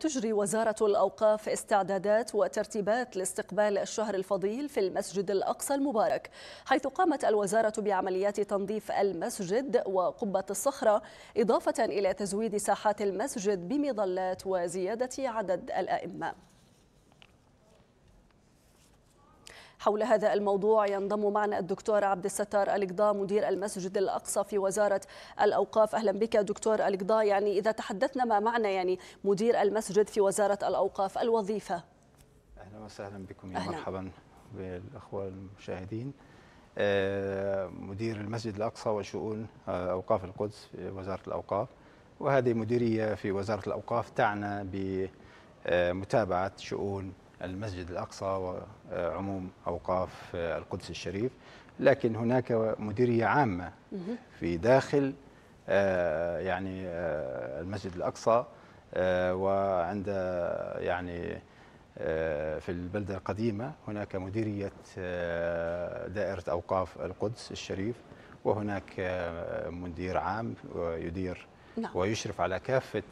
تجري وزارة الأوقاف استعدادات وترتيبات لاستقبال الشهر الفضيل في المسجد الأقصى المبارك حيث قامت الوزارة بعمليات تنظيف المسجد وقبة الصخرة إضافة إلى تزويد ساحات المسجد بمظلات وزيادة عدد الأئمة حول هذا الموضوع ينضم معنا الدكتور عبد الستار القضاء مدير المسجد الأقصى في وزارة الأوقاف أهلا بك دكتور القضاء يعني إذا تحدثنا ما معنى يعني مدير المسجد في وزارة الأوقاف الوظيفة أهلا وسهلا بكم يا أهلا. مرحبا بالأخوة المشاهدين آه، مدير المسجد الأقصى وشؤون آه، أوقاف القدس في وزارة الأوقاف وهذه مديرية في وزارة الأوقاف تعنى بمتابعة شؤون المسجد الأقصى وعموم أوقاف القدس الشريف لكن هناك مديرية عامة في داخل آه، يعني آه، المسجد الأقصى آه، وعند يعني في البلدة القديمة هناك مديرية دائرة أوقاف القدس الشريف وهناك مدير عام يدير نعم. ويشرف على كافة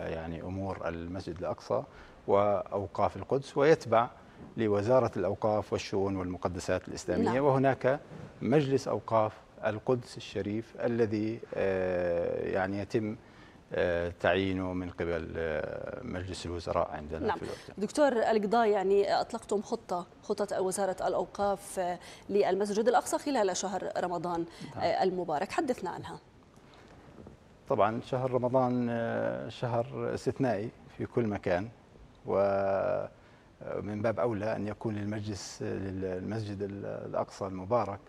يعني أمور المسجد الأقصى وأوقاف القدس ويتبع لوزارة الأوقاف والشؤون والمقدسات الإسلامية نعم. وهناك مجلس أوقاف القدس الشريف الذي آه، يعني يتم آه، تعيينه من قبل آه، مجلس الوزراء عندنا نعم. في الوقت. دكتور القضاء يعني أطلقتم خطة خطة وزارة الأوقاف للمسجد الأقصى خلال شهر رمضان نعم. المبارك حدثنا عنها طبعا شهر رمضان شهر استثنائي في كل مكان ومن باب أولى أن يكون للمجلس للمسجد الأقصى المبارك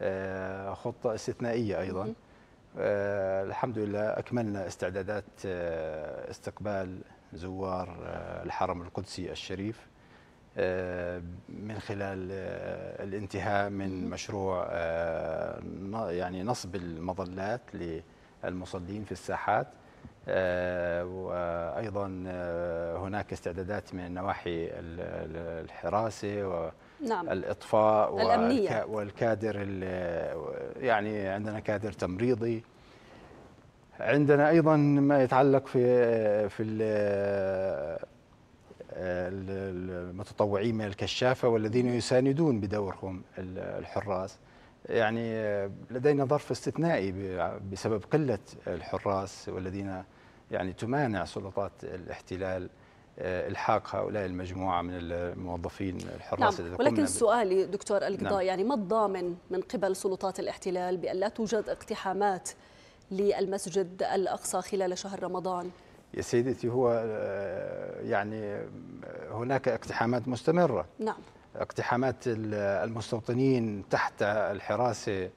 آه، خطة استثنائية أيضا آه، الحمد لله أكملنا استعدادات آه، استقبال زوار الحرم القدسي الشريف من خلال الانتهاء من مشروع يعني نصب المظلات للمصلين في الساحات آه، وايضا آه، هناك استعدادات من النواحي الحراسه و نعم. الاطفاء الأمنية. والكادر يعني عندنا كادر تمريضي عندنا ايضا ما يتعلق في في المتطوعين من الكشافه والذين يساندون بدورهم الحراس يعني آه، لدينا ظرف استثنائي بسبب قلة الحراس والذين يعني تمانع سلطات الاحتلال آه، الحاق هؤلاء المجموعه من الموظفين الحراس نعم. ولكن سؤالي دكتور نعم. القضاء نعم. يعني ما الضامن من قبل سلطات الاحتلال بان لا توجد اقتحامات للمسجد الاقصى خلال شهر رمضان يا سيدتي هو آه، يعني هناك اقتحامات مستمره نعم اقتحامات المستوطنين تحت الحراسه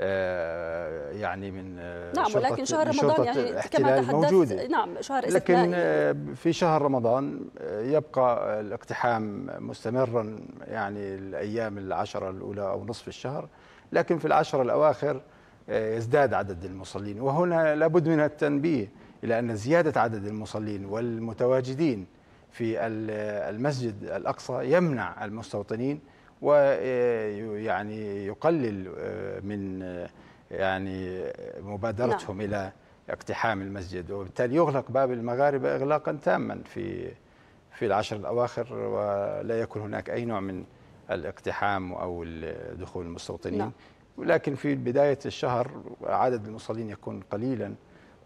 آه، يعني من آه، نعم ولكن شهر رمضان يعني كما تحدثت موجودة. نعم شهر لكن آه، في شهر رمضان يبقى الاقتحام مستمرا يعني الايام العشره الاولى او نصف الشهر لكن في العشره الاواخر يزداد عدد المصلين وهنا لابد من التنبيه الى ان زياده عدد المصلين والمتواجدين في المسجد الأقصى يمنع المستوطنين ويعني يقلل آه، من آه، يعني مبادرتهم لا. نعم. إلى اقتحام المسجد وبالتالي يغلق باب المغاربة إغلاقا تاما في في العشر الأواخر ولا يكون هناك أي نوع من الاقتحام أو دخول المستوطنين نعم. ولكن في بداية الشهر عدد المصلين يكون قليلا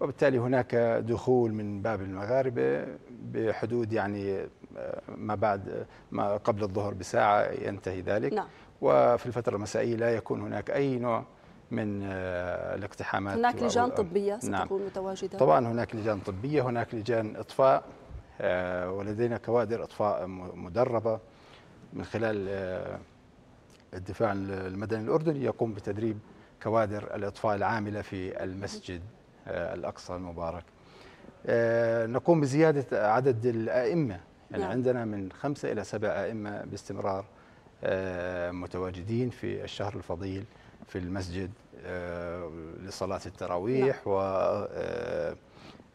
وبالتالي هناك دخول من باب المغاربة بحدود يعني آه، ما بعد آه، ما قبل الظهر بساعة ينتهي ذلك نعم. وفي الفترة المسائية لا يكون هناك أي نوع من آه، الاقتحامات هناك لجان طبية نعم. ستكون نعم. متواجدة طبعا هناك لجان طبية هناك لجان إطفاء ولدينا كوادر إطفاء مدربة من خلال الدفاع المدني الأردني يقوم بتدريب كوادر الإطفاء العاملة في المسجد آه، الأقصى المبارك آه، نقوم بزيادة عدد الأئمة يعني نعم. عندنا من خمسة إلى سبع أئمة باستمرار آه، متواجدين في الشهر الفضيل في المسجد لصلاة التراويح نعم. و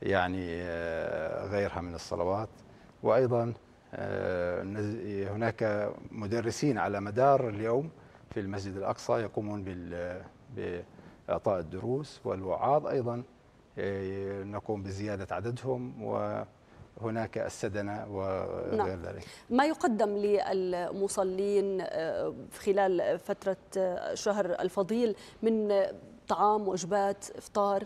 يعني غيرها من الصلوات وأيضا هناك مدرسين على مدار اليوم في المسجد الأقصى يقومون بإعطاء الدروس والوعاظ أيضا آه، نقوم بزيادة عددهم و هناك السدنه وغير نعم. ذلك ما يقدم للمصلين آه، خلال فتره آه، شهر الفضيل من طعام وجبات افطار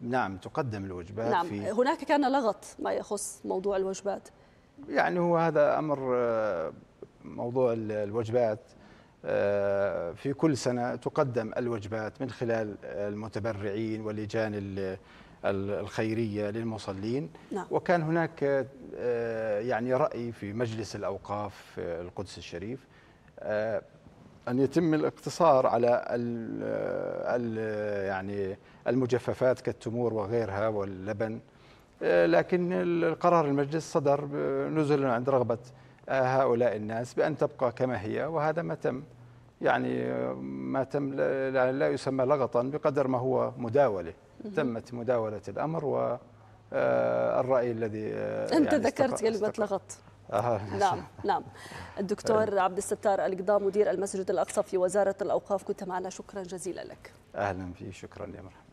نعم تقدم الوجبات نعم في هناك كان لغط ما يخص موضوع الوجبات يعني هو هذا امر موضوع الوجبات آه، في كل سنة تقدم الوجبات من خلال المتبرعين واللجان الخيرية للمصلين نعم. وكان هناك آه، يعني رأي في مجلس الأوقاف آه، القدس الشريف أن يتم الاقتصار على ال يعني المجففات كالتمور وغيرها واللبن لكن القرار المجلس صدر نزلا عند رغبة هؤلاء الناس بأن تبقى كما هي وهذا ما تم يعني ما تم لا يسمى لغطا بقدر ما هو مداولة تمت مداولة الأمر و آه، الرأي الذي آه، أنت يعني ذكرت كلمة لغط آه. نعم نعم الدكتور عبد الستار القضاء مدير المسجد الأقصى في وزارة الأوقاف كنت معنا شكرا جزيلا لك أهلا فيك شكرا يا مرحبا